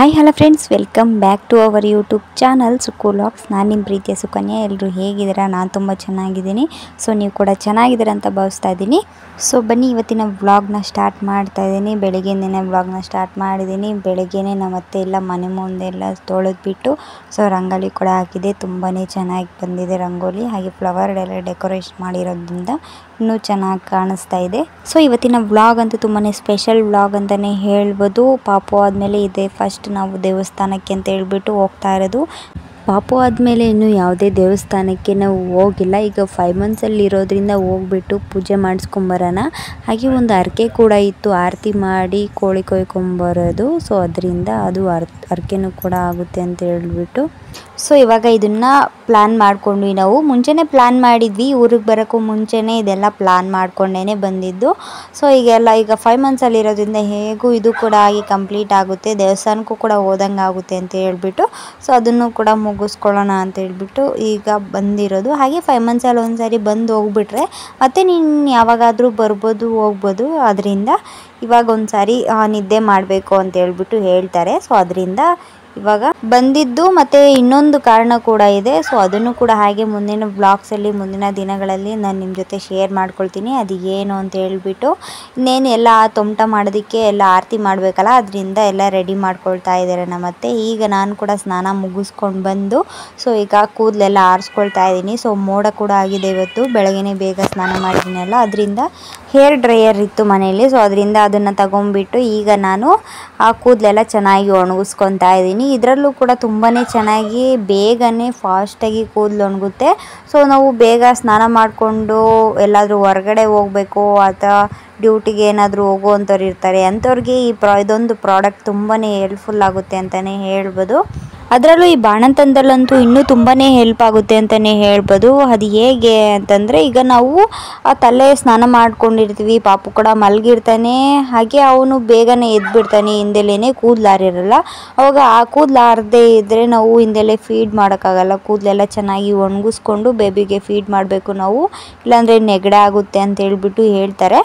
hi hello friends welcome back to our YouTube channel ಸುಕ್ಕು ನಾನು ನಿಮ್ಮ ಪ್ರೀತಿಯ ಸುಕನ್ಯಾ ಎಲ್ಲರೂ ಹೇಗಿದ್ದೀರಾ ನಾನು ತುಂಬ ಚೆನ್ನಾಗಿದ್ದೀನಿ ಸೊ ನೀವು ಕೂಡ ಚೆನ್ನಾಗಿದ್ದೀರಾ ಅಂತ ಭಾವಿಸ್ತಾ ಇದ್ದೀನಿ ಸೊ ಬನ್ನಿ ಇವತ್ತಿನ ವ್ಲಾಗ್ನ ಸ್ಟಾರ್ಟ್ ಮಾಡ್ತಾ ಇದ್ದೀನಿ ಬೆಳಗ್ಗೆಯಿಂದನೇ ವ್ಲಾಗ್ನ ಸ್ಟಾರ್ಟ್ ಮಾಡಿದ್ದೀನಿ ಬೆಳಗ್ಗೆನೇ ನಮ್ಮ ಅತ್ತೆ ಎಲ್ಲ ಮನೆ ಎಲ್ಲ ತೊಳೆದ್ಬಿಟ್ಟು ಸೊ ರಂಗೋಲಿ ಕೂಡ ಹಾಕಿದೆ ತುಂಬಾ ಚೆನ್ನಾಗಿ ಬಂದಿದೆ ರಂಗೋಲಿ ಹಾಗೆ ಫ್ಲವರ್ ಎಲ್ಲ ಡೆಕೋರೇಷನ್ ಮಾಡಿರೋದ್ರಿಂದ ಇನ್ನೂ ಚೆನ್ನಾಗಿ ಕಾಣಿಸ್ತಾ ಇದೆ ಸೊ ಇವತ್ತಿನ ವ್ಲಾಗ್ ಅಂತೂ ತುಂಬಾ ಸ್ಪೆಷಲ್ ವ್ಲಾಗ್ ಅಂತಲೇ ಹೇಳ್ಬೋದು ಪಾಪು ಆದಮೇಲೆ ಇದೆ ಫಸ್ಟ್ ನಾವು ದೇವಸ್ಥಾನಕ್ಕೆ ಅಂತ ಹೇಳ್ಬಿಟ್ಟು ಹೋಗ್ತಾ ಇರೋದು ಪಾಪು ಆದಮೇಲೆ ಇನ್ನು ಯಾವುದೇ ದೇವಸ್ಥಾನಕ್ಕೆ ನಾವು ಹೋಗಿಲ್ಲ ಈಗ ಫೈವ್ ಮಂತ್ಸಲ್ಲಿ ಇರೋದ್ರಿಂದ ಹೋಗ್ಬಿಟ್ಟು ಪೂಜೆ ಮಾಡಿಸ್ಕೊಂಬರೋಣ ಹಾಗೆ ಒಂದು ಅರ್ಕೆ ಕೂಡ ಇತ್ತು ಆರತಿ ಮಾಡಿ ಕೋಳಿ ಕೊಯ್ಕೊಂಬರೋದು ಸೊ ಅದರಿಂದ ಅದು ಅರ್ ಅರ್ಕೆನೂ ಕೂಡ ಆಗುತ್ತೆ ಅಂತ ಹೇಳ್ಬಿಟ್ಟು ಸೊ ಇವಾಗ ಇದನ್ನು ಪ್ಲ್ಯಾನ್ ಮಾಡ್ಕೊಂಡ್ವಿ ನಾವು ಮುಂಚೆನೇ ಪ್ಲ್ಯಾನ್ ಮಾಡಿದ್ವಿ ಊರಿಗೆ ಬರೋಕ್ಕೂ ಮುಂಚೆನೇ ಇದೆಲ್ಲ ಪ್ಲ್ಯಾನ್ ಮಾಡ್ಕೊಂಡೇ ಬಂದಿದ್ದು ಸೊ ಈಗೆಲ್ಲ ಈಗ ಫೈವ್ ಮಂತ್ಸಲ್ಲಿರೋದ್ರಿಂದ ಹೇಗೂ ಇದು ಕೂಡ ಆಗಿ ಕಂಪ್ಲೀಟ್ ಆಗುತ್ತೆ ದೇವಸ್ಥಾನಕ್ಕೂ ಕೂಡ ಹೋದಂಗೆ ಆಗುತ್ತೆ ಅಂತ ಹೇಳಿಬಿಟ್ಟು ಸೊ ಅದನ್ನು ಕೂಡ ಮುಗಿಸ್ಕೊಳ್ಳೋಣ ಅಂತ ಹೇಳ್ಬಿಟ್ಟು ಈಗ ಬಂದಿರೋದು ಹಾಗೆ ಫೈವ್ ಮಂತ್ಸಲ್ಲಿ ಒಂದು ಬಂದು ಹೋಗ್ಬಿಟ್ರೆ ಮತ್ತೆ ನೀನು ಯಾವಾಗಾದರೂ ಬರ್ಬೋದು ಹೋಗ್ಬೋದು ಅದರಿಂದ ಇವಾಗ ಒಂದು ಸಾರಿ ನಿದ್ದೆ ಮಾಡಬೇಕು ಅಂತ ಹೇಳ್ಬಿಟ್ಟು ಹೇಳ್ತಾರೆ ಸೊ ಅದರಿಂದ ಇವಾಗ ಬಂದಿದ್ದು ಮತ್ತೆ ಇನ್ನೊಂದು ಕಾರಣ ಕೂಡ ಇದೆ ಸೊ ಅದನ್ನು ಕೂಡ ಹಾಗೆ ಮುಂದಿನ ಬ್ಲಾಗ್ಸಲ್ಲಿ ಮುಂದಿನ ದಿನಗಳಲ್ಲಿ ನಾನು ನಿಮ್ಮ ಜೊತೆ ಶೇರ್ ಮಾಡ್ಕೊಳ್ತೀನಿ ಅದು ಏನು ಅಂತ ಹೇಳ್ಬಿಟ್ಟು ಇನ್ನೇನು ಎಲ್ಲ ತೊಮಟ ಮಾಡೋದಕ್ಕೆ ಎಲ್ಲ ಆರತಿ ಮಾಡಬೇಕಲ್ಲ ಅದರಿಂದ ಎಲ್ಲ ರೆಡಿ ಮಾಡ್ಕೊಳ್ತಾ ಇದ್ದಾರೆ ನಮ್ಮತ್ತೆ ಈಗ ನಾನು ಕೂಡ ಸ್ನಾನ ಮುಗಿಸ್ಕೊಂಡು ಬಂದು ಸೊ ಈಗ ಕೂದಲೆಲ್ಲ ಆರಿಸ್ಕೊಳ್ತಾ ಇದ್ದೀನಿ ಸೊ ಮೋಡ ಕೂಡ ಆಗಿದೆ ಇವತ್ತು ಬೆಳಗ್ಗೆ ಬೇಗ ಸ್ನಾನ ಮಾಡಿದ್ದೀನಲ್ಲ ಅದರಿಂದ ಹೇರ್ ಡ್ರೈಯರ್ ಇತ್ತು ಮನೆಯಲ್ಲಿ ಸೊ ಅದರಿಂದ ಅದನ್ನು ತಗೊಂಡ್ಬಿಟ್ಟು ಈಗ ನಾನು ಆ ಕೂದಲೆಲ್ಲ ಚೆನ್ನಾಗಿ ಒಣಗಿಸ್ಕೊತಾ ಇದ್ದೀನಿ ಇದರಲ್ಲೂ ಕೂಡ ತುಂಬಾ ಚೆನ್ನಾಗಿ ಬೇಗನೆ ಫಾಸ್ಟಾಗಿ ಕೂದಲು ಒಣಗುತ್ತೆ ಸೊ ನಾವು ಬೇಗ ಸ್ನಾನ ಮಾಡಿಕೊಂಡು ಎಲ್ಲಾದರೂ ಹೊರಗಡೆ ಹೋಗ್ಬೇಕು ಅಥವಾ ಡ್ಯೂಟಿಗೆ ಏನಾದರೂ ಹೋಗುವಂಥವ್ರು ಇರ್ತಾರೆ ಅಂಥವ್ರಿಗೆ ಈ ಪ್ರಾ ಇದೊಂದು ಪ್ರಾಡಕ್ಟ್ ತುಂಬಾನೇ ಹೆಲ್ಪ್ಫುಲ್ ಆಗುತ್ತೆ ಅಂತಲೇ ಹೇಳ್ಬೋದು ಅದರಲ್ಲೂ ಈ ಬಾಣಂತನದಲ್ಲಂತೂ ಇನ್ನೂ ತುಂಬಾನೇ ಹೆಲ್ಪ್ ಆಗುತ್ತೆ ಅಂತಲೇ ಹೇಳ್ಬೋದು ಅದು ಹೇಗೆ ಅಂತಂದರೆ ಈಗ ನಾವು ಆ ತಲೆ ಸ್ನಾನ ಮಾಡ್ಕೊಂಡಿರ್ತೀವಿ ಪಾಪು ಕೂಡ ಮಲಗಿರ್ತಾನೆ ಹಾಗೆ ಅವನು ಬೇಗನೆ ಎದ್ಬಿಡ್ತಾನೆ ಹಿಂದೆಲೇ ಕೂದಲಾರಿರಲ್ಲ ಅವಾಗ ಆ ಕೂದಲಾರದೇ ಇದ್ದರೆ ನಾವು ಹಿಂದೆಲೆ ಫೀಡ್ ಮಾಡೋಕ್ಕಾಗಲ್ಲ ಕೂದಲೆಲ್ಲ ಚೆನ್ನಾಗಿ ಒಣಗಿಸ್ಕೊಂಡು ಬೇಬಿಗೆ ಫೀಡ್ ಮಾಡಬೇಕು ನಾವು ಇಲ್ಲಾಂದರೆ ನೆಗಡೆ ಆಗುತ್ತೆ ಅಂತ ಹೇಳ್ಬಿಟ್ಟು ಹೇಳ್ತಾರೆ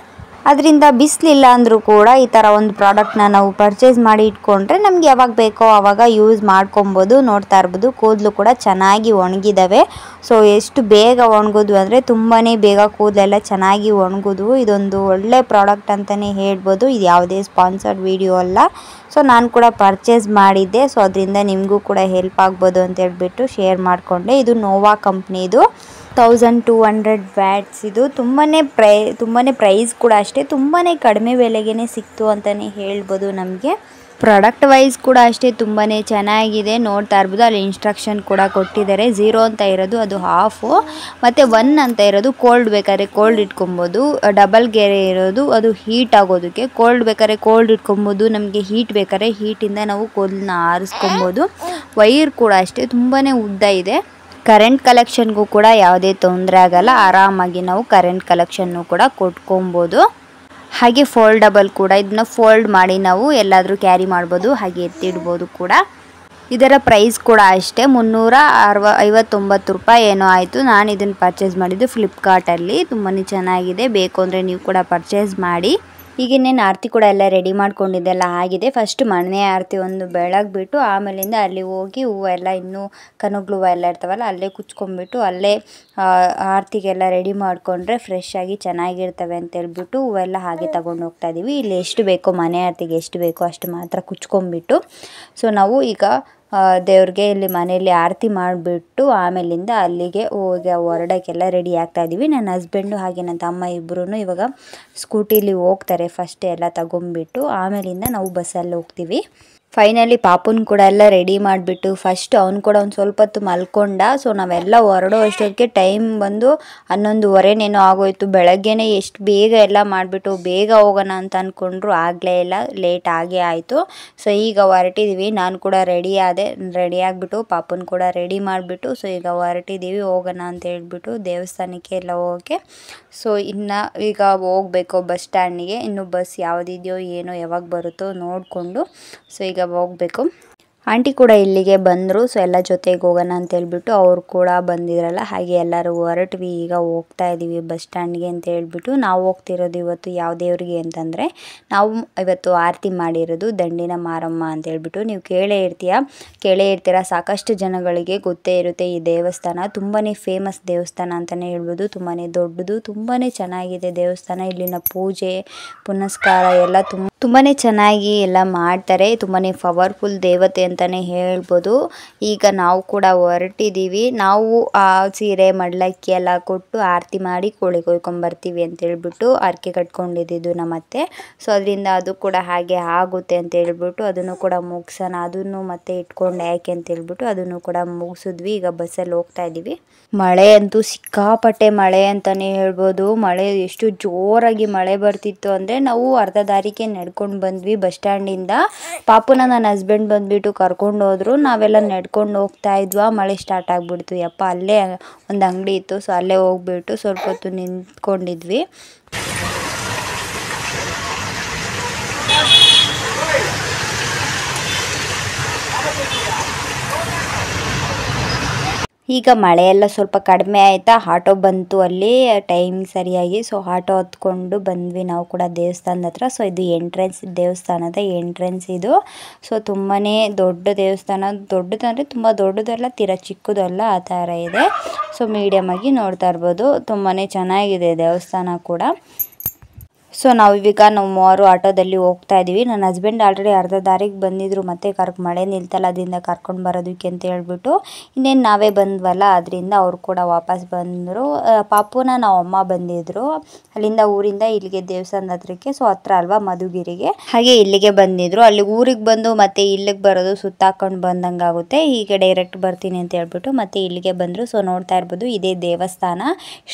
ಅದರಿಂದ ಬಿಸಿಲಿಲ್ಲ ಅಂದರೂ ಕೂಡ ಈ ಥರ ಒಂದು ಪ್ರಾಡಕ್ಟ್ನ ನಾವು ಪರ್ಚೇಸ್ ಮಾಡಿ ಇಟ್ಕೊಂಡ್ರೆ ನಮ್ಗೆ ಯಾವಾಗ ಬೇಕೋ ಆವಾಗ ಯೂಸ್ ಮಾಡ್ಕೊಬೋದು ನೋಡ್ತಾ ಇರ್ಬೋದು ಕೂದಲು ಕೂಡ ಚೆನ್ನಾಗಿ ಒಣಗಿದಾವೆ ಸೊ ಎಷ್ಟು ಬೇಗ ಒಣಗೋದು ಅಂದರೆ ತುಂಬಾ ಬೇಗ ಕೂದಲೆಲ್ಲ ಚೆನ್ನಾಗಿ ಒಣಗೋದು ಇದೊಂದು ಒಳ್ಳೆ ಪ್ರಾಡಕ್ಟ್ ಅಂತಲೇ ಹೇಳ್ಬೋದು ಇದು ಯಾವುದೇ ಸ್ಪಾನ್ಸರ್ಡ್ ವಿಡಿಯೋ ಅಲ್ಲ ಸೊ ನಾನು ಕೂಡ ಪರ್ಚೇಸ್ ಮಾಡಿದ್ದೆ ಸೊ ಅದರಿಂದ ನಿಮಗೂ ಕೂಡ ಹೆಲ್ಪ್ ಆಗ್ಬೋದು ಅಂತ ಹೇಳ್ಬಿಟ್ಟು ಶೇರ್ ಮಾಡಿಕೊಂಡೆ ಇದು ನೋವಾ ಕಂಪ್ನಿದು ತೌಸಂಡ್ ಟೂ ಹಂಡ್ರೆಡ್ ವ್ಯಾಟ್ಸ್ ಇದು ತುಂಬಾ ಪ್ರೈ ತುಂಬಾ ಪ್ರೈಸ್ ಕೂಡ ಅಷ್ಟೇ ತುಂಬಾ ಕಡಿಮೆ ಬೆಲೆಗೆ ಸಿಕ್ತು ಅಂತಲೇ ಹೇಳ್ಬೋದು ನಮಗೆ ಪ್ರಾಡಕ್ಟ್ ವೈಸ್ ಕೂಡ ಅಷ್ಟೇ ತುಂಬಾ ಚೆನ್ನಾಗಿದೆ ನೋಡ್ತಾ ಇರ್ಬೋದು ಅಲ್ಲಿ ಇನ್ಸ್ಟ್ರಕ್ಷನ್ ಕೂಡ ಕೊಟ್ಟಿದ್ದಾರೆ ಝೀರೋ ಅಂತ ಇರೋದು ಅದು ಹಾಫು ಮತ್ತು ಒನ್ ಅಂತ ಇರೋದು ಕೋಲ್ಡ್ ಬೇಕಾದ್ರೆ ಕೋಲ್ಡ್ ಇಟ್ಕೊಬೋದು ಡಬಲ್ ಗೆರೆ ಇರೋದು ಅದು ಹೀಟ್ ಆಗೋದಕ್ಕೆ ಕೋಲ್ಡ್ ಬೇಕಾದ್ರೆ ಕೋಲ್ಡ್ ಇಟ್ಕೊಬೋದು ನಮಗೆ ಹೀಟ್ ಬೇಕಾದ್ರೆ ಹೀಟಿಂದ ನಾವು ಕೋಲ್ನ ಆರಿಸ್ಕೊಬೋದು ವೈರ್ ಕೂಡ ಅಷ್ಟೇ ತುಂಬಾ ಉದ್ದ ಇದೆ ಕರೆಂಟ್ ಕಲೆಕ್ಷನ್ಗೂ ಕೂಡ ಯಾವುದೇ ತೊಂದರೆ ಆಗಲ್ಲ ಆರಾಮಾಗಿ ನಾವು ಕರೆಂಟ್ ಕಲೆಕ್ಷನ್ನು ಕೂಡ ಕೊಟ್ಕೊಬೋದು ಹಾಗೆ ಫೋಲ್ಡಬಲ್ ಕೂಡ ಇದನ್ನ ಫೋಲ್ಡ್ ಮಾಡಿ ನಾವು ಎಲ್ಲಾದರೂ ಕ್ಯಾರಿ ಮಾಡ್ಬೋದು ಹಾಗೆ ಎತ್ತಿಡ್ಬೋದು ಕೂಡ ಇದರ ಪ್ರೈಸ್ ಕೂಡ ಅಷ್ಟೇ ಮುನ್ನೂರ ಅರವ ಐವತ್ತೊಂಬತ್ತು ರೂಪಾಯಿ ಏನೋ ಆಯಿತು ನಾನು ಇದನ್ನು ಪರ್ಚೇಸ್ ಮಾಡಿದ್ದು ಫ್ಲಿಪ್ಕಾರ್ಟಲ್ಲಿ ತುಂಬಾ ಚೆನ್ನಾಗಿದೆ ಬೇಕು ಅಂದರೆ ನೀವು ಕೂಡ ಪರ್ಚೇಸ್ ಮಾಡಿ ಈಗ ಆರತಿ ಕೂಡ ಎಲ್ಲ ರೆಡಿ ಮಾಡ್ಕೊಂಡಿದ್ದೆಲ್ಲ ಆಗಿದೆ ಫಸ್ಟ್ ಮನೆ ಆರತಿ ಒಂದು ಬೆಳಗ್ಗೆ ಬಿಟ್ಟು ಆಮೇಲಿಂದ ಅಲ್ಲಿ ಹೋಗಿ ಹೂವು ಎಲ್ಲ ಇನ್ನೂ ಕನುಗ್ಳು ಹೂವು ಎಲ್ಲ ಇರ್ತಾವಲ್ಲ ಅಲ್ಲೇ ಕುಚ್ಕೊಂಡ್ಬಿಟ್ಟು ಅಲ್ಲೇ ಆರತಿಗೆಲ್ಲ ರೆಡಿ ಮಾಡಿಕೊಂಡ್ರೆ ಫ್ರೆಶ್ ಆಗಿ ಚೆನ್ನಾಗಿರ್ತವೆ ಅಂತ ಹೇಳ್ಬಿಟ್ಟು ಹೂವೆಲ್ಲ ಹಾಗೆ ತಗೊಂಡು ಹೋಗ್ತಾ ಇದ್ದೀವಿ ಇಲ್ಲಿ ಎಷ್ಟು ಬೇಕೋ ಮನೆ ಆರತಿಗೆ ಎಷ್ಟು ಬೇಕೋ ಅಷ್ಟು ಮಾತ್ರ ಕುಚ್ಕೊಂಡ್ಬಿಟ್ಟು ಸೊ ನಾವು ಈಗ ದೇವ್ರಿಗೆ ಇಲ್ಲಿ ಮನೆಯಲ್ಲಿ ಆರತಿ ಮಾಡಿಬಿಟ್ಟು ಆಮೇಲಿಂದ ಅಲ್ಲಿಗೆ ಹೋಗಿ ಹೊರಡೋಕ್ಕೆಲ್ಲ ರೆಡಿ ಆಗ್ತಾ ಇದ್ದೀವಿ ನನ್ನ ಹಸ್ಬೆಂಡು ಹಾಗೆ ನನ್ನ ತಮ್ಮ ಇಬ್ಬರೂ ಇವಾಗ ಸ್ಕೂಟಿಲಿ ಹೋಗ್ತಾರೆ ಫಸ್ಟ್ ಎಲ್ಲ ತಗೊಂಬಿಟ್ಟು ಆಮೇಲಿಂದ ನಾವು ಬಸ್ಸಲ್ಲಿ ಹೋಗ್ತೀವಿ ಫೈನಲಿ ಪಾಪುನ್ ಕೂಡ ಎಲ್ಲ ರೆಡಿ ಮಾಡಿಬಿಟ್ಟು ಫಸ್ಟ್ ಅವ್ನು ಕೂಡ ಒಂದು ಸ್ವಲ್ಪ ಹೊತ್ತು ಮಲ್ಕೊಂಡ ಸೊ ನಾವೆಲ್ಲ ಹೊರಡೋ ಅಷ್ಟೊತ್ತಿಗೆ ಟೈಮ್ ಬಂದು ಹನ್ನೊಂದುವರೆನೇನೋ ಆಗೋಯ್ತು ಬೆಳಗ್ಗೆನೇ ಎಷ್ಟು ಬೇಗ ಎಲ್ಲ ಮಾಡಿಬಿಟ್ಟು ಬೇಗ ಹೋಗೋಣ ಅಂತ ಅಂದ್ಕೊಂಡ್ರು ಆಗಲೇ ಇಲ್ಲ ಲೇಟ್ ಆಗೇ ಆಯಿತು ಸೊ ಈಗ ಹೊರಟಿದ್ದೀವಿ ನಾನು ಕೂಡ ರೆಡಿ ಆದೆ ರೆಡಿ ಆಗಿಬಿಟ್ಟು ಪಾಪುನ ಕೂಡ ರೆಡಿ ಮಾಡಿಬಿಟ್ಟು ಸೊ ಈಗ ಹೊರಟಿದ್ದೀವಿ ಹೋಗೋಣ ಅಂತ ಹೇಳ್ಬಿಟ್ಟು ದೇವಸ್ಥಾನಕ್ಕೆ ಎಲ್ಲ ಹೋಗೋಕ್ಕೆ ಸೊ ಇನ್ನು ಈಗ ಹೋಗಬೇಕು ಬಸ್ ಸ್ಟ್ಯಾಂಡಿಗೆ ಇನ್ನು ಬಸ್ ಯಾವುದಿದೆಯೋ ಏನೋ ಯಾವಾಗ ಬರುತ್ತೋ ನೋಡಿಕೊಂಡು ಸೊ ಈಗ ಹೋಗಬೇಕು ಆಂಟಿ ಕೂಡ ಇಲ್ಲಿಗೆ ಬಂದರು ಸೊ ಎಲ್ಲ ಜೊತೆಗೆ ಹೋಗೋಣ ಅಂತ ಹೇಳ್ಬಿಟ್ಟು ಅವ್ರು ಕೂಡ ಬಂದಿದ್ರಲ್ಲ ಹಾಗೆ ಎಲ್ಲರೂ ಹೊರಟ್ವಿ ಈಗ ಹೋಗ್ತಾ ಇದ್ದೀವಿ ಬಸ್ ಸ್ಟ್ಯಾಂಡ್ಗೆ ಅಂತ ಹೇಳ್ಬಿಟ್ಟು ನಾವು ಹೋಗ್ತಿರೋದು ಇವತ್ತು ಯಾವ ದೇವರಿಗೆ ಅಂತಂದರೆ ನಾವು ಇವತ್ತು ಆರತಿ ಮಾಡಿರೋದು ದಂಡಿನ ಮಾರಮ್ಮ ಅಂತ ಹೇಳ್ಬಿಟ್ಟು ನೀವು ಕೇಳೇ ಇರ್ತೀಯ ಕೇಳೇ ಇರ್ತೀರ ಸಾಕಷ್ಟು ಜನಗಳಿಗೆ ಗೊತ್ತೇ ಇರುತ್ತೆ ಈ ದೇವಸ್ಥಾನ ತುಂಬಾ ಫೇಮಸ್ ದೇವಸ್ಥಾನ ಅಂತಲೇ ಹೇಳ್ಬೋದು ತುಂಬಾ ದೊಡ್ಡದು ತುಂಬಾ ಚೆನ್ನಾಗಿದೆ ದೇವಸ್ಥಾನ ಇಲ್ಲಿನ ಪೂಜೆ ಪುನಸ್ಕಾರ ಎಲ್ಲ ತುಂಬ ತುಂಬಾ ಚೆನ್ನಾಗಿ ಎಲ್ಲ ಮಾಡ್ತಾರೆ ತುಂಬಾ ಪವರ್ಫುಲ್ ದೇವತೆ ಅಂತಲೇ ಹೇಳ್ಬೋದು ಈಗ ನಾವು ಕೂಡ ಹೊರಟಿದ್ದೀವಿ ನಾವು ಆ ಸೀರೆ ಮಡ್ಲಕ್ಕಿ ಎಲ್ಲ ಕೊಟ್ಟು ಆರತಿ ಮಾಡಿ ಕೋಳಿ ಕೊಯ್ಕೊಂಬರ್ತೀವಿ ಅಂತೇಳ್ಬಿಟ್ಟು ಅರ್ಕೆ ಕಟ್ಕೊಂಡಿದ್ದು ನಮ್ಮತ್ತೆ ಸೊ ಅದರಿಂದ ಅದು ಕೂಡ ಹಾಗೆ ಆಗುತ್ತೆ ಅಂತ ಹೇಳ್ಬಿಟ್ಟು ಅದನ್ನು ಕೂಡ ಮುಗಿಸೋಣ ಅದನ್ನು ಮತ್ತೆ ಇಟ್ಕೊಂಡು ಯಾಕೆ ಅಂತ ಹೇಳ್ಬಿಟ್ಟು ಅದನ್ನು ಕೂಡ ಮುಗಿಸಿದ್ವಿ ಈಗ ಬಸ್ಸಲ್ಲಿ ಹೋಗ್ತಾ ಇದ್ದೀವಿ ಮಳೆ ಅಂತೂ ಸಿಕ್ಕಾಪಟ್ಟೆ ಮಳೆ ಅಂತಲೇ ಹೇಳ್ಬೋದು ಮಳೆ ಎಷ್ಟು ಜೋರಾಗಿ ಮಳೆ ಬರ್ತಿತ್ತು ಅಂದರೆ ನಾವು ಅರ್ಧ ದಾರಿಗೆ ನಡ್ಕೊಂಡು ಮಾಡ್ಕೊಂಡು ಬಂದ್ವಿ ಬಸ್ ಸ್ಟ್ಯಾಂಡಿಂದ ಪಾಪುನ ನನ್ನ ಹಸ್ಬೆಂಡ್ ಬಂದ್ಬಿಟ್ಟು ಕರ್ಕೊಂಡು ಹೋದ್ರು ನಾವೆಲ್ಲ ನಡ್ಕೊಂಡು ಹೋಗ್ತಾ ಇದ್ವಾ ಮಳೆ ಸ್ಟಾರ್ಟ್ ಆಗಿಬಿಡ್ತು ಯಪ್ಪ ಅಲ್ಲೇ ಒಂದು ಅಂಗಡಿ ಇತ್ತು ಸೊ ಅಲ್ಲೇ ಹೋಗ್ಬಿಟ್ಟು ಸ್ವಲ್ಪ ಹೊತ್ತು ನಿಂತ್ಕೊಂಡಿದ್ವಿ ಈಗ ಮಳೆಯೆಲ್ಲ ಸ್ವಲ್ಪ ಕಡಿಮೆ ಆಯಿತಾ ಆಟೋ ಬಂತು ಅಲ್ಲಿ ಟೈಮ್ ಸರಿಯಾಗಿ ಸೊ ಆಟೋ ಹತ್ಕೊಂಡು ಬಂದ್ವಿ ನಾವು ಕೂಡ ದೇವಸ್ಥಾನದ ಹತ್ರ ಸೊ ಇದು ಎಂಟ್ರೆನ್ಸ್ ದೇವಸ್ಥಾನದ ಎಂಟ್ರೆನ್ಸ್ ಇದು ಸೊ ತುಂಬಾ ದೊಡ್ಡ ದೇವಸ್ಥಾನ ದೊಡ್ಡದಂದರೆ ತುಂಬ ದೊಡ್ಡದಲ್ಲ ತೀರ ಚಿಕ್ಕದಲ್ಲ ಆ ಥರ ಇದೆ ಸೊ ಮೀಡಿಯಮ್ ಆಗಿ ನೋಡ್ತಾ ಇರ್ಬೋದು ತುಂಬಾ ಚೆನ್ನಾಗಿದೆ ದೇವಸ್ಥಾನ ಕೂಡ ಸೊ ನಾವೀಗ ನಾವು ಮೂವರು ಆಟೋದಲ್ಲಿ ಹೋಗ್ತಾ ಇದ್ದೀವಿ ನನ್ನ ಹಸ್ಬೆಂಡ್ ಆಲ್ರೆಡಿ ಅರ್ಧ ದಾರಿಗೆ ಬಂದಿದ್ರು ಮತ್ತೆ ಕರ್ಕ ಮಳೆ ನಿಲ್ತಲ್ಲ ಅದರಿಂದ ಕರ್ಕೊಂಡು ಬರೋದಕ್ಕೆ ಅಂತ ಹೇಳ್ಬಿಟ್ಟು ಇನ್ನೇನು ನಾವೇ ಬಂದ್ವಲ್ಲ ಅದರಿಂದ ಅವರು ಕೂಡ ವಾಪಸ್ ಬಂದರು ಪಾಪುನ ನಾವು ಅಮ್ಮ ಬಂದಿದ್ರು ಅಲ್ಲಿಂದ ಊರಿಂದ ಇಲ್ಲಿಗೆ ದೇವಸ್ಥಾನದ ಹತ್ರಕ್ಕೆ ಸೊ ಹತ್ರ ಅಲ್ವಾ ಮಧುಗಿರಿಗೆ ಹಾಗೆ ಇಲ್ಲಿಗೆ ಬಂದಿದ್ರು ಅಲ್ಲಿ ಊರಿಗೆ ಬಂದು ಮತ್ತೆ ಇಲ್ಲಿಗೆ ಬರೋದು ಸುತ್ತಾಕೊಂಡು ಬಂದಂಗೆ ಆಗುತ್ತೆ ಹೀಗೆ ಡೈರೆಕ್ಟ್ ಬರ್ತೀನಿ ಅಂತ ಹೇಳ್ಬಿಟ್ಟು ಮತ್ತೆ ಇಲ್ಲಿಗೆ ಬಂದರು ಸೊ ನೋಡ್ತಾ ಇರ್ಬೋದು ಇದೇ ದೇವಸ್ಥಾನ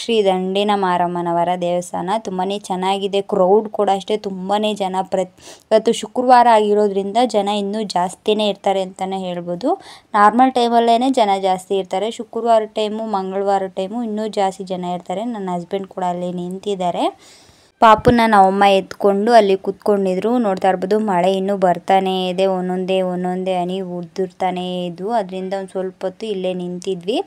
ಶ್ರೀ ದಂಡಿನ ಮಾರಮ್ಮನವರ ದೇವಸ್ಥಾನ ತುಂಬಾ ಚೆನ್ನಾಗಿದೆ ಕ್ರೌಡ್ ಕೂಡ ಅಷ್ಟೇ ತುಂಬಾ ಜನ ಪ್ರತಿ ಇವತ್ತು ಶುಕ್ರವಾರ ಆಗಿರೋದ್ರಿಂದ ಜನ ಇನ್ನೂ ಜಾಸ್ತಿನೇ ಇರ್ತಾರೆ ಅಂತಲೇ ಹೇಳ್ಬೋದು ನಾರ್ಮಲ್ ಟೈಮಲ್ಲೇ ಜನ ಜಾಸ್ತಿ ಇರ್ತಾರೆ ಶುಕ್ರವಾರ ಟೈಮು ಮಂಗಳವಾರ ಟೈಮು ಇನ್ನೂ ಜಾಸ್ತಿ ಜನ ಇರ್ತಾರೆ ನನ್ನ ಹಸ್ಬೆಂಡ್ ಕೂಡ ಅಲ್ಲಿ ನಿಂತಿದ್ದಾರೆ ಪಾಪುನ ನಮ್ಮಮ್ಮ ಎತ್ಕೊಂಡು ಅಲ್ಲಿ ಕೂತ್ಕೊಂಡಿದ್ರು ನೋಡ್ತಾ ಇರ್ಬೋದು ಮಳೆ ಇನ್ನೂ ಬರ್ತಾನೆ ಇದೆ ಒಂದೊಂದೇ ಒಂದೊಂದೇ ಹನಿ ಉದ್ದಿರ್ತಾನೆ ಇದು ಅದರಿಂದ ಒಂದು ಸ್ವಲ್ಪ ಹೊತ್ತು ಇಲ್ಲೇ ನಿಂತಿದ್ವಿ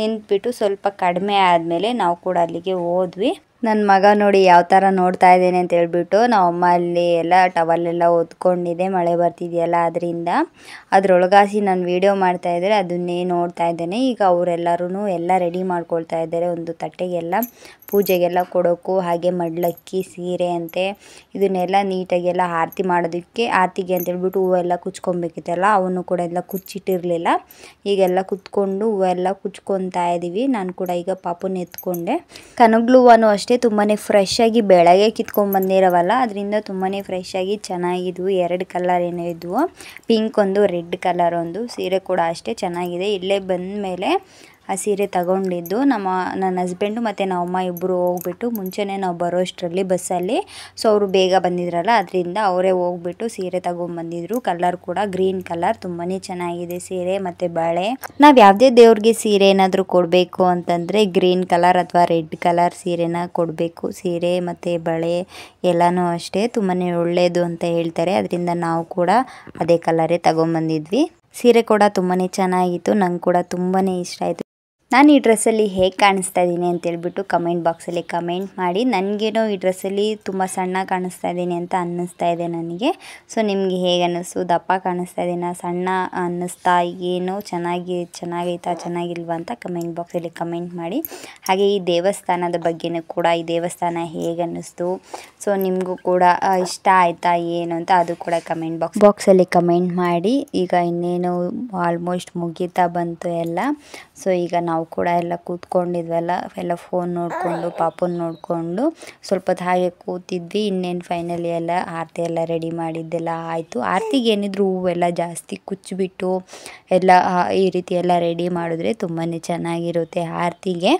ನಿಂತ್ಬಿಟ್ಟು ಸ್ವಲ್ಪ ಕಡಿಮೆ ಆದಮೇಲೆ ನಾವು ಕೂಡ ಅಲ್ಲಿಗೆ ಹೋದ್ವಿ ನನ್ನ ಮಗ ನೋಡಿ ಯಾವ ಥರ ನೋಡ್ತಾ ಇದ್ದೇನೆ ಅಂತ ಹೇಳ್ಬಿಟ್ಟು ನಾವು ಅಮ್ಮ ಅಲ್ಲಿ ಎಲ್ಲ ಟವಲೆಲ್ಲ ಓದ್ಕೊಂಡಿದೆ ಮಳೆ ಬರ್ತಿದೆಯಲ್ಲ ಅದರಿಂದ ಅದರೊಳಗಾಸಿ ನಾನು ವೀಡಿಯೋ ಮಾಡ್ತಾಯಿದ್ದರೆ ಅದನ್ನೇ ನೋಡ್ತಾ ಇದ್ದೇನೆ ಈಗ ಅವರೆಲ್ಲರೂ ಎಲ್ಲ ರೆಡಿ ಮಾಡ್ಕೊಳ್ತಾ ಇದ್ದಾರೆ ಒಂದು ತಟ್ಟೆಗೆಲ್ಲ ಪೂಜೆಗೆಲ್ಲ ಕೊಡೋಕು ಹಾಗೆ ಮಡ್ಲಕ್ಕಿ ಸೀರೆ ಅಂತೆ ಇದನ್ನೆಲ್ಲ ನೀಟಾಗೆಲ್ಲ ಆರತಿ ಮಾಡೋದಕ್ಕೆ ಆರತಿಗೆ ಅಂತೇಳ್ಬಿಟ್ಟು ಹೂವೆಲ್ಲ ಕುಚ್ಕೊಬೇಕಿತ್ತಲ್ಲ ಅವನು ಕೂಡ ಎಲ್ಲ ಕುಚ್ಚಿಟ್ಟಿರಲಿಲ್ಲ ಈಗೆಲ್ಲ ಕುತ್ಕೊಂಡು ಹೂವೆಲ್ಲ ಕುಚ್ಕೊತಾ ಇದ್ದೀವಿ ನಾನು ಕೂಡ ಈಗ ಪಾಪನ ಎತ್ಕೊಂಡೆ ಕನಗ್ಲುವನು ಅಷ್ಟೇ ಮತ್ತು ತುಂಬಾ ಫ್ರೆಶ್ ಆಗಿ ಬೆಳಗ್ಗೆ ಕಿತ್ಕೊಂಡು ಬಂದಿರವಲ್ಲ ಅದರಿಂದ ತುಂಬಾ ಫ್ರೆಶ್ ಆಗಿ ಚೆನ್ನಾಗಿದ್ವು ಎರಡು ಕಲರ್ ಏನೋ ಇದ್ವು ಪಿಂಕ್ ಒಂದು ರೆಡ್ ಕಲರ್ ಒಂದು ಸೀರೆ ಕೂಡ ಅಷ್ಟೇ ಚೆನ್ನಾಗಿದೆ ಇಲ್ಲೇ ಬಂದ ಮೇಲೆ ಆ ಸೀರೆ ತಗೊಂಡಿದ್ದು ನಮ್ಮ ನನ್ನ ಹಸ್ಬೆಂಡು ಮತ್ತು ಅಮ್ಮ ಇಬ್ಬರು ಹೋಗ್ಬಿಟ್ಟು ಮುಂಚೆನೇ ನಾವು ಬರೋ ಅಷ್ಟರಲ್ಲಿ ಬಸ್ಸಲ್ಲಿ ಸೊ ಅವರು ಬೇಗ ಬಂದಿದ್ರಲ್ಲ ಅದರಿಂದ ಅವರೇ ಹೋಗ್ಬಿಟ್ಟು ಸೀರೆ ತಗೊಂಡ್ಬಂದಿದ್ರು ಕಲರ್ ಕೂಡ ಗ್ರೀನ್ ಕಲರ್ ತುಂಬಾ ಚೆನ್ನಾಗಿದೆ ಸೀರೆ ಮತ್ತು ಬಳೆ ನಾವು ಯಾವುದೇ ದೇವ್ರಿಗೆ ಸೀರೆ ಏನಾದರೂ ಕೊಡಬೇಕು ಅಂತಂದರೆ ಗ್ರೀನ್ ಕಲರ್ ಅಥವಾ ರೆಡ್ ಕಲರ್ ಸೀರೆನ ಕೊಡಬೇಕು ಸೀರೆ ಮತ್ತು ಬಳೆ ಎಲ್ಲನೂ ಅಷ್ಟೇ ತುಂಬಾ ಒಳ್ಳೆಯದು ಅಂತ ಹೇಳ್ತಾರೆ ಅದರಿಂದ ನಾವು ಕೂಡ ಅದೇ ಕಲರೇ ತಗೊಂಬಂದಿದ್ವಿ ಸೀರೆ ಕೂಡ ತುಂಬಾ ಚೆನ್ನಾಗಿತ್ತು ನಂಗೆ ಕೂಡ ತುಂಬಾ ಇಷ್ಟ ಆಯಿತು ನಾನು ಈ ಡ್ರೆಸ್ಸಲ್ಲಿ ಹೇಗೆ ಕಾಣಿಸ್ತಾ ಇದ್ದೀನಿ ಅಂತೇಳ್ಬಿಟ್ಟು ಕಮೆಂಟ್ ಬಾಕ್ಸಲ್ಲಿ ಕಮೆಂಟ್ ಮಾಡಿ ನನಗೇನೋ ಈ ಡ್ರೆಸ್ಸಲ್ಲಿ ತುಂಬ ಸಣ್ಣ ಕಾಣಿಸ್ತಾ ಇದ್ದೀನಿ ಅಂತ ಅನ್ನಿಸ್ತಾ ಇದೆ ನನಗೆ ಸೊ ನಿಮಗೆ ಹೇಗೆ ಅನ್ನಿಸ್ತು ದಪ್ಪ ಕಾಣಿಸ್ತಾ ಇದ್ದೀನ ಸಣ್ಣ ಅನ್ನಿಸ್ತಾ ಏನೋ ಚೆನ್ನಾಗಿ ಚೆನ್ನಾಗೈತಾ ಚೆನ್ನಾಗಿಲ್ವಾ ಅಂತ ಕಮೆಂಟ್ ಬಾಕ್ಸಲ್ಲಿ ಕಮೆಂಟ್ ಮಾಡಿ ಹಾಗೆ ಈ ದೇವಸ್ಥಾನದ ಬಗ್ಗೆನೂ ಕೂಡ ಈ ದೇವಸ್ಥಾನ ಹೇಗೆ ಅನ್ನಿಸ್ತು ಸೊ ನಿಮಗೂ ಕೂಡ ಇಷ್ಟ ಆಯಿತಾ ಏನು ಅಂತ ಅದು ಕೂಡ ಕಮೆಂಟ್ ಬಾಕ್ಸ್ ಬಾಕ್ಸಲ್ಲಿ ಕಮೆಂಟ್ ಮಾಡಿ ಈಗ ಇನ್ನೇನು ಆಲ್ಮೋಸ್ಟ್ ಮುಗೀತಾ ಬಂತು ಎಲ್ಲ ಸೊ ಈಗ ನಾವು ನಾವು ಕೂಡ ಎಲ್ಲ ಕೂತ್ಕೊಂಡಿದ್ವಲ್ಲ ಎಲ್ಲ ಫೋನ್ ನೋಡಿಕೊಂಡು ಪಾಪುನ ನೋಡಿಕೊಂಡು ಸ್ವಲ್ಪ ಹಾಗೆ ಕೂತಿದ್ವಿ ಇನ್ನೇನು ಫೈನಲಿ ಎಲ್ಲ ಆರತಿ ಎಲ್ಲ ರೆಡಿ ಮಾಡಿದ್ದೆಲ್ಲ ಆಯಿತು ಆರತಿಗೆ ಏನಿದ್ರು ಹೂವೆಲ್ಲ ಜಾಸ್ತಿ ಕುಚ್ಚಿಬಿಟ್ಟು ಎಲ್ಲ ಈ ರೀತಿ ಎಲ್ಲ ರೆಡಿ ಮಾಡಿದ್ರೆ ತುಂಬಾ ಚೆನ್ನಾಗಿರುತ್ತೆ ಆರತಿಗೆ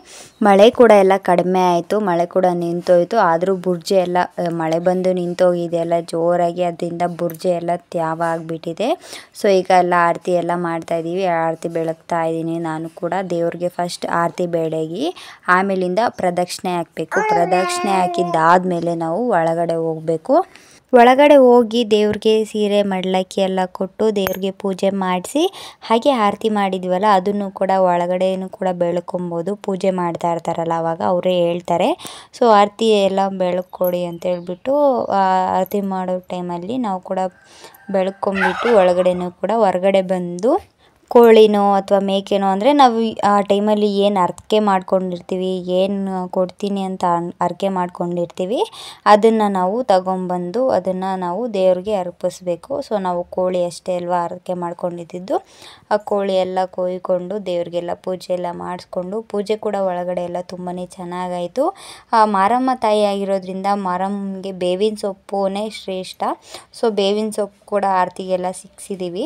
ಮಳೆ ಕೂಡ ಎಲ್ಲ ಕಡಿಮೆ ಆಯಿತು ಮಳೆ ಕೂಡ ನಿಂತೋಯ್ತು ಆದರೂ ಬುರ್ಜೆ ಎಲ್ಲ ಮಳೆ ಬಂದು ನಿಂತೋಗಿದೆ ಎಲ್ಲ ಜೋರಾಗಿ ಅದರಿಂದ ಬುರ್ಜೆ ಎಲ್ಲ ತ್ಯಾವ ಆಗಿಬಿಟ್ಟಿದೆ ಸೊ ಈಗ ಎಲ್ಲ ಆರತಿ ಎಲ್ಲ ಮಾಡ್ತಾಯಿದ್ದೀವಿ ಆರತಿ ಬೆಳಗ್ತಾ ಇದ್ದೀನಿ ನಾನು ಕೂಡ ದೇವ್ರಿಗೆ ಫಸ್ಟ್ ಆರತಿ ಬೆಳಗಿ ಆಮೇಲಿಂದ ಪ್ರದಕ್ಷಿಣೆ ಹಾಕಬೇಕು ಪ್ರದಕ್ಷಿಣೆ ಹಾಕಿದ್ದಾದಮೇಲೆ ನಾವು ಒಳಗಡೆ ಹೋಗಬೇಕು ಒಳಗಡೆ ಹೋಗಿ ದೇವ್ರಿಗೆ ಸೀರೆ ಮಡ್ಲಕ್ಕಿ ಎಲ್ಲ ಕೊಟ್ಟು ದೇವ್ರಿಗೆ ಪೂಜೆ ಮಾಡಿಸಿ ಹಾಗೆ ಆರತಿ ಮಾಡಿದ್ವಲ್ಲ ಅದನ್ನು ಕೂಡ ಒಳಗಡೆಯೂ ಕೂಡ ಬೆಳ್ಕೊಬೋದು ಪೂಜೆ ಮಾಡ್ತಾ ಇರ್ತಾರಲ್ಲ ಅವಾಗ ಅವರೇ ಹೇಳ್ತಾರೆ ಸೊ ಆರತಿ ಎಲ್ಲ ಬೆಳ್ಕೊಡಿ ಅಂತೇಳ್ಬಿಟ್ಟು ಆರತಿ ಮಾಡೋ ಟೈಮಲ್ಲಿ ನಾವು ಕೂಡ ಬೆಳ್ಕೊಂಬಿಟ್ಟು ಒಳಗಡೆನೂ ಕೂಡ ಹೊರಗಡೆ ಬಂದು ಕೋಳಿನೋ ಅಥವಾ ಮೇಕೆನೋ ಅಂದರೆ ನಾವು ಆ ಟೈಮಲ್ಲಿ ಏನು ಅರ್ಕೆ ಮಾಡ್ಕೊಂಡಿರ್ತೀವಿ ಏನು ಕೊಡ್ತೀನಿ ಅಂತ ಅರ್ಕೆ ಮಾಡ್ಕೊಂಡಿರ್ತೀವಿ ಅದನ್ನು ನಾವು ತಗೊಂಬಂದು ಅದನ್ನು ನಾವು ದೇವ್ರಿಗೆ ಅರ್ಪಿಸ್ಬೇಕು ಸೊ ನಾವು ಕೋಳಿ ಅಷ್ಟೇ ಅಲ್ವಾ ಅರ್ಕೆ ಮಾಡ್ಕೊಂಡಿದ್ದಿದ್ದು ಆ ಕೋಳಿ ಎಲ್ಲ ಕೊಯ್ಕೊಂಡು ದೇವರಿಗೆಲ್ಲ ಪೂಜೆ ಎಲ್ಲ ಮಾಡಿಸ್ಕೊಂಡು ಪೂಜೆ ಕೂಡ ಒಳಗಡೆ ಎಲ್ಲ ತುಂಬಾ ಚೆನ್ನಾಗಾಯಿತು ಆ ಮಾರಮ್ಮ ತಾಯಿ ಆಗಿರೋದ್ರಿಂದ ಮಾರಮ್ಮಗೆ ಬೇವಿನ ಸೊಪ್ಪುನೇ ಶ್ರೇಷ್ಠ ಸೊ ಬೇವಿನ ಸೊಪ್ಪು ಕೂಡ ಆರತಿಗೆಲ್ಲ ಸಿಕ್ಸಿದ್ದೀವಿ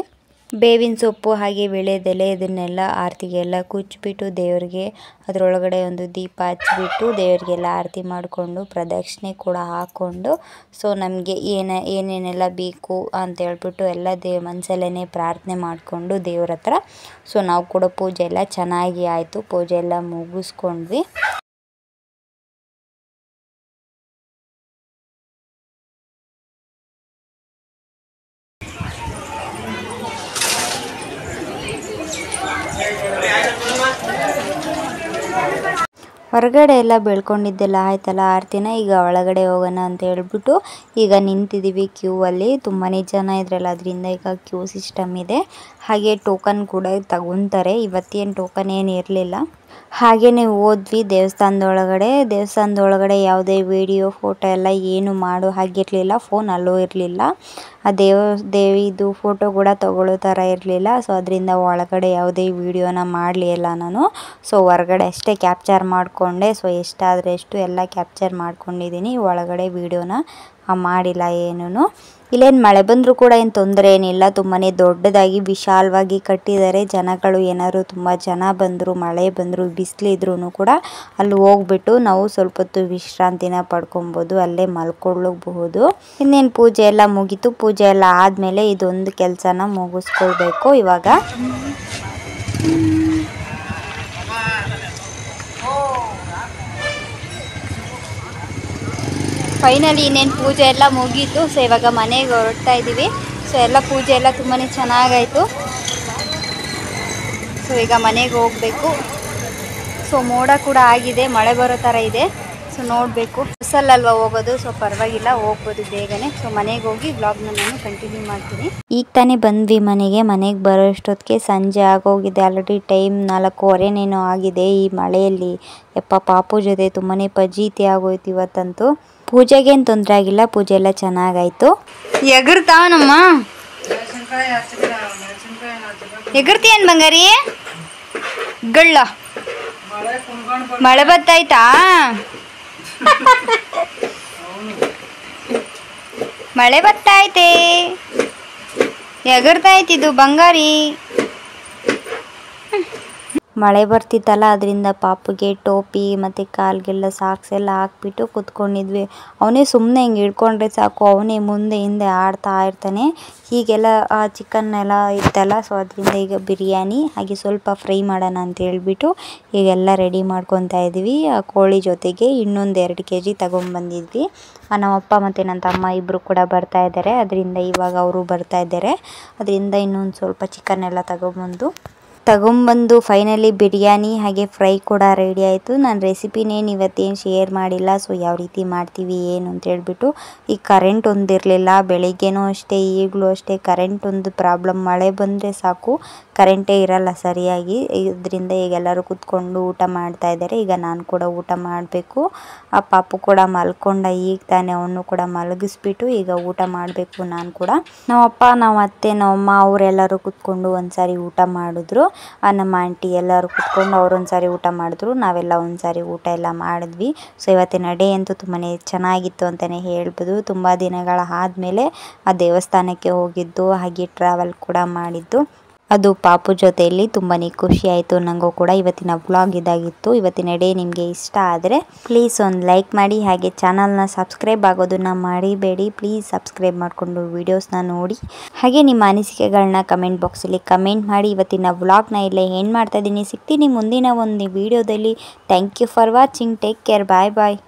ಬೇವಿನ ಸೊಪ್ಪು ಹಾಗೆ ವೀಳ್ಯದೆಲೆ ಇದನ್ನೆಲ್ಲ ಆರತಿಗೆಲ್ಲ ಕುಚ್ಚಿಬಿಟ್ಟು ದೇವರಿಗೆ ಅದರೊಳಗಡೆ ಒಂದು ದೀಪ ಹಚ್ಚಿಬಿಟ್ಟು ದೇವರಿಗೆಲ್ಲ ಆರತಿ ಮಾಡಿಕೊಂಡು ಪ್ರದಕ್ಷಿಣೆ ಕೂಡ ಹಾಕ್ಕೊಂಡು ಸೊ ನಮಗೆ ಏನು ಏನೇನೆಲ್ಲ ಬೇಕು ಅಂತ ಹೇಳ್ಬಿಟ್ಟು ಎಲ್ಲ ದೇ ಮನಸಲ್ಲೇ ಪ್ರಾರ್ಥನೆ ಮಾಡಿಕೊಂಡು ದೇವ್ರ ಹತ್ರ ಸೊ ನಾವು ಕೂಡ ಪೂಜೆ ಎಲ್ಲ ಚೆನ್ನಾಗಿ ಆಯಿತು ಪೂಜೆ ಎಲ್ಲ ಮುಗಿಸ್ಕೊಂಡ್ವಿ ಹೊರಗಡೆ ಎಲ್ಲ ಬೆಳ್ಕೊಂಡಿದ್ದೆಲ್ಲ ಆಯ್ತಲ್ಲ ಆರ್ತಿನ ಈಗ ಒಳಗಡೆ ಹೋಗೋಣ ಅಂತ ಹೇಳ್ಬಿಟ್ಟು ಈಗ ನಿಂತಿದ್ದೀವಿ ಕ್ಯೂ ಅಲ್ಲಿ ತುಂಬಾನೇ ಜನ ಇದ್ರಲ್ಲ ಅದರಿಂದ ಈಗ ಕ್ಯೂ ಸಿಸ್ಟಮ್ ಇದೆ ಹಾಗೆ ಟೋಕನ್ ಕೂಡ ತಗೊಂತಾರೆ ಇವತ್ತೇನು ಟೋಕನ್ ಏನು ಇರಲಿಲ್ಲ ಹಾಗೇನೇ ಹೋದ್ವಿ ದೇವಸ್ಥಾನದೊಳಗಡೆ ದೇವಸ್ಥಾನದೊಳಗಡೆ ಯಾವುದೇ ವಿಡಿಯೋ ಫೋಟೋ ಎಲ್ಲ ಏನು ಮಾಡೋ ಹಾಗಿರಲಿಲ್ಲ ಫೋನ್ ಅಲ್ಲೂ ಇರಲಿಲ್ಲ ಆ ದೇವ ದೇವಿದು ಫೋಟೋ ಕೂಡ ತಗೊಳ್ಳೋ ಥರ ಇರಲಿಲ್ಲ ಸೊ ಅದರಿಂದ ಒಳಗಡೆ ಯಾವುದೇ ವೀಡಿಯೋನ ಮಾಡಲಿಲ್ಲ ನಾನು ಸೊ ಹೊರಗಡೆ ಅಷ್ಟೇ ಕ್ಯಾಪ್ಚರ್ ಮಾಡಿಕೊಂಡೆ ಸೊ ಎಷ್ಟಾದರೆ ಎಷ್ಟು ಎಲ್ಲ ಕ್ಯಾಪ್ಚರ್ ಮಾಡ್ಕೊಂಡಿದ್ದೀನಿ ಒಳಗಡೆ ವೀಡಿಯೋನ ಮಾಡಿಲ್ಲ ಏನೂ ಇಲ್ಲೇನ್ ಮಳೆ ಬಂದರೂ ಕೂಡ ಏನು ತೊಂದರೆ ಏನಿಲ್ಲ ತುಂಬಾನೇ ದೊಡ್ಡದಾಗಿ ವಿಶಾಲವಾಗಿ ಕಟ್ಟಿದ್ದಾರೆ ಜನಗಳು ಏನಾದ್ರು ತುಂಬಾ ಜನ ಬಂದ್ರು ಮಳೆ ಬಂದ್ರು ಬಿಸಿಲಿದ್ರೂನು ಕೂಡ ಅಲ್ಲಿ ಹೋಗ್ಬಿಟ್ಟು ನಾವು ಸ್ವಲ್ಪ ಹೊತ್ತು ವಿಶ್ರಾಂತಿನ ಪಡ್ಕೊಬಹುದು ಅಲ್ಲೇ ಮಲ್ಕೊಳ್ಳಬಹುದು ಇನ್ನೇನು ಪೂಜೆ ಎಲ್ಲ ಮುಗೀತು ಪೂಜೆ ಎಲ್ಲ ಆದ್ಮೇಲೆ ಇದೊಂದು ಕೆಲಸನ ಮುಗಿಸ್ಕೊಳ್ಬೇಕು ಇವಾಗ ಫೈನಲಿ ಇನ್ನೇನು ಪೂಜೆ ಎಲ್ಲ ಮುಗೀತು ಸೊ ಇವಾಗ ಮನೆಗೆ ಹೊರಡ್ತಾ ಇದ್ದೀವಿ ಸೊ ಎಲ್ಲ ಪೂಜೆ ಎಲ್ಲ ತುಂಬಾ ಚೆನ್ನಾಗಾಯಿತು ಸೊ ಈಗ ಮನೆಗೆ ಹೋಗಬೇಕು ಸೊ ಮೋಡ ಕೂಡ ಆಗಿದೆ ಮಳೆ ಬರೋ ಥರ ಇದೆ ಸೊ ನೋಡಬೇಕು ಬಸ್ಸಲ್ಲಲ್ವ ಹೋಗೋದು ಸೊ ಪರವಾಗಿಲ್ಲ ಹೋಗ್ಬೋದು ಬೇಗನೆ ಸೊ ಮನೆಗೆ ಹೋಗಿ ಬ್ಲಾಗ್ನ ನಾನು ಕಂಟಿನ್ಯೂ ಮಾಡ್ತೀನಿ ಈಗ ತಾನೇ ಬಂದ್ವಿ ಮನೆಗೆ ಮನೆಗೆ ಬರೋ ಅಷ್ಟೊತ್ತಿಗೆ ಸಂಜೆ ಆಗೋಗಿದೆ ಆಲ್ರೆಡಿ ಟೈಮ್ ನಾಲ್ಕೂವರೆನೇನೋ ಆಗಿದೆ ಈ ಮಳೆಯಲ್ಲಿ ಯಪ್ಪ ಪಾಪು ಜೊತೆ ತುಂಬಾ ಪಜೀತಿ ಆಗೋಯ್ತು ಇವತ್ತಂತೂ ಪೂಜೆಗೇನು ತೊಂದರೆ ಆಗಿಲ್ಲ ಪೂಜೆ ಎಲ್ಲ ಚೆನ್ನಾಗಾಯಿತು ಎಗರ್ತಾವನಮ್ಮ ಏನು ಬಂಗಾರಿ ಗಳ್ಳ ಮಳೆ ಬತ್ತಾಯ್ತಾ ಮಳೆ ಬತ್ತಾಯ್ತೆ ಎಗರ್ತಾಯ್ತಿದು ಬಂಗಾರಿ ಮಳೆ ಬರ್ತಿತ್ತಲ್ಲ ಅದರಿಂದ ಪಾಪುಗೆ ಟೋಪಿ ಮತ್ತೆ ಕಾಲ್ಗೆಲ್ಲ ಸಾಕ್ಸ್ ಎಲ್ಲ ಹಾಕ್ಬಿಟ್ಟು ಕೂತ್ಕೊಂಡಿದ್ವಿ ಅವನೇ ಸುಮ್ಮನೆ ಹಿಂಗೆ ಹಿಡ್ಕೊಂಡ್ರೆ ಸಾಕು ಅವನೇ ಮುಂದೆ ಹಿಂದೆ ಆಡ್ತಾ ಇರ್ತಾನೆ ಹೀಗೆಲ್ಲ ಚಿಕನ್ ಚಿಕನ್ನೆಲ್ಲ ಇತ್ತಲ್ಲ ಸೊ ಅದರಿಂದ ಈಗ ಬಿರಿಯಾನಿ ಹಾಗೆ ಸ್ವಲ್ಪ ಫ್ರೈ ಮಾಡೋಣ ಅಂತ ಹೇಳ್ಬಿಟ್ಟು ಈಗೆಲ್ಲ ರೆಡಿ ಮಾಡ್ಕೊತಾ ಇದ್ವಿ ಆ ಕೋಳಿ ಜೊತೆಗೆ ಇನ್ನೊಂದು ಎರಡು ಕೆ ಜಿ ತಗೊಂಡ್ಬಂದಿದ್ವಿ ನಮ್ಮಪ್ಪ ಮತ್ತು ನನ್ನ ತಮ್ಮ ಇಬ್ಬರು ಕೂಡ ಬರ್ತಾ ಇದ್ದಾರೆ ಅದರಿಂದ ಇವಾಗ ಅವರು ಬರ್ತಾ ಇದ್ದಾರೆ ಅದರಿಂದ ಇನ್ನೊಂದು ಸ್ವಲ್ಪ ಚಿಕನ್ ಎಲ್ಲ ತಗೊಂಬಂದು ತಗೊಂಬಂದು ಫೈನಲಿ ಬಿರಿಯಾನಿ ಹಾಗೆ ಫ್ರೈ ಕೂಡ ರೆಡಿ ಆಯಿತು ನಾನು ರೆಸಿಪಿನೇನು ಇವತ್ತೇನು ಶೇರ್ ಮಾಡಿಲ್ಲ ಸೊ ಯಾವ ರೀತಿ ಮಾಡ್ತೀವಿ ಏನು ಅಂತ ಹೇಳ್ಬಿಟ್ಟು ಈ ಕರೆಂಟ್ ಒಂದಿರಲಿಲ್ಲ ಬೆಳಿಗ್ಗೆನೂ ಅಷ್ಟೇ ಈಗಲೂ ಅಷ್ಟೇ ಕರೆಂಟ್ ಒಂದು ಪ್ರಾಬ್ಲಮ್ ಮಳೆ ಬಂದರೆ ಸಾಕು ಕರೆಂಟೇ ಇರಲ್ಲ ಸರಿಯಾಗಿ ಇದರಿಂದ ಈಗ ಎಲ್ಲರೂ ಕೂತ್ಕೊಂಡು ಊಟ ಮಾಡ್ತಾ ಇದ್ದಾರೆ ಈಗ ನಾನು ಕೂಡ ಊಟ ಮಾಡಬೇಕು ಆ ಪಾಪು ಕೂಡ ಮಲ್ಕೊಂಡ ಈಗ ತಾನೆ ಅವನು ಕೂಡ ಮಲಗಿಸ್ಬಿಟ್ಟು ಈಗ ಊಟ ಮಾಡಬೇಕು ನಾನು ಕೂಡ ಅಪ್ಪ ನಮ್ಮ ಅತ್ತೆ ನಮ್ಮಮ್ಮ ಅವರೆಲ್ಲರೂ ಕೂತ್ಕೊಂಡು ಒಂದ್ಸಾರಿ ಊಟ ಮಾಡಿದ್ರು ನಮ್ಮ ಆಂಟಿ ಎಲ್ಲರೂ ಕೂತ್ಕೊಂಡು ಒಂದ್ಸಾರಿ ಊಟ ಮಾಡಿದ್ರು ನಾವೆಲ್ಲ ಒಂದ್ಸಾರಿ ಊಟ ಎಲ್ಲ ಮಾಡಿದ್ವಿ ಸೊ ಇವತ್ತಿನ ಡೇ ಅಂತೂ ತುಂಬಾ ಚೆನ್ನಾಗಿತ್ತು ಅಂತಲೇ ಹೇಳ್ಬೋದು ತುಂಬ ದಿನಗಳ ಆದಮೇಲೆ ಆ ದೇವಸ್ಥಾನಕ್ಕೆ ಹೋಗಿದ್ದು ಹಾಗೆ ಟ್ರಾವೆಲ್ ಕೂಡ ಮಾಡಿದ್ದು ಅದು ಪಾಪು ಜೊತೆಯಲ್ಲಿ ತುಂಬಾ ಖುಷಿ ನನಗೂ ಕೂಡ ಇವತ್ತಿನ ವ್ಲಾಗ್ ಇದಾಗಿತ್ತು ಇವತ್ತಿನ ಡೇ ನಿಮಗೆ ಇಷ್ಟ ಆದರೆ ಪ್ಲೀಸ್ ಒಂದು ಲೈಕ್ ಮಾಡಿ ಹಾಗೆ ಚಾನಲ್ನ ಸಬ್ಸ್ಕ್ರೈಬ್ ಆಗೋದನ್ನ ಮಾಡಿಬೇಡಿ ಪ್ಲೀಸ್ ಸಬ್ಸ್ಕ್ರೈಬ್ ಮಾಡಿಕೊಂಡು ವೀಡಿಯೋಸ್ನ ನೋಡಿ ಹಾಗೆ ನಿಮ್ಮ ಅನಿಸಿಕೆಗಳನ್ನ ಕಮೆಂಟ್ ಬಾಕ್ಸಲ್ಲಿ ಕಮೆಂಟ್ ಮಾಡಿ ಇವತ್ತಿನ ವ್ಲಾಗ್ನ ಇಲ್ಲೇ ಏನು ಮಾಡ್ತಾ ಇದ್ದೀನಿ ಸಿಗ್ತೀನಿ ಮುಂದಿನ ಒಂದು ವಿಡಿಯೋದಲ್ಲಿ thank you for watching take care bye bye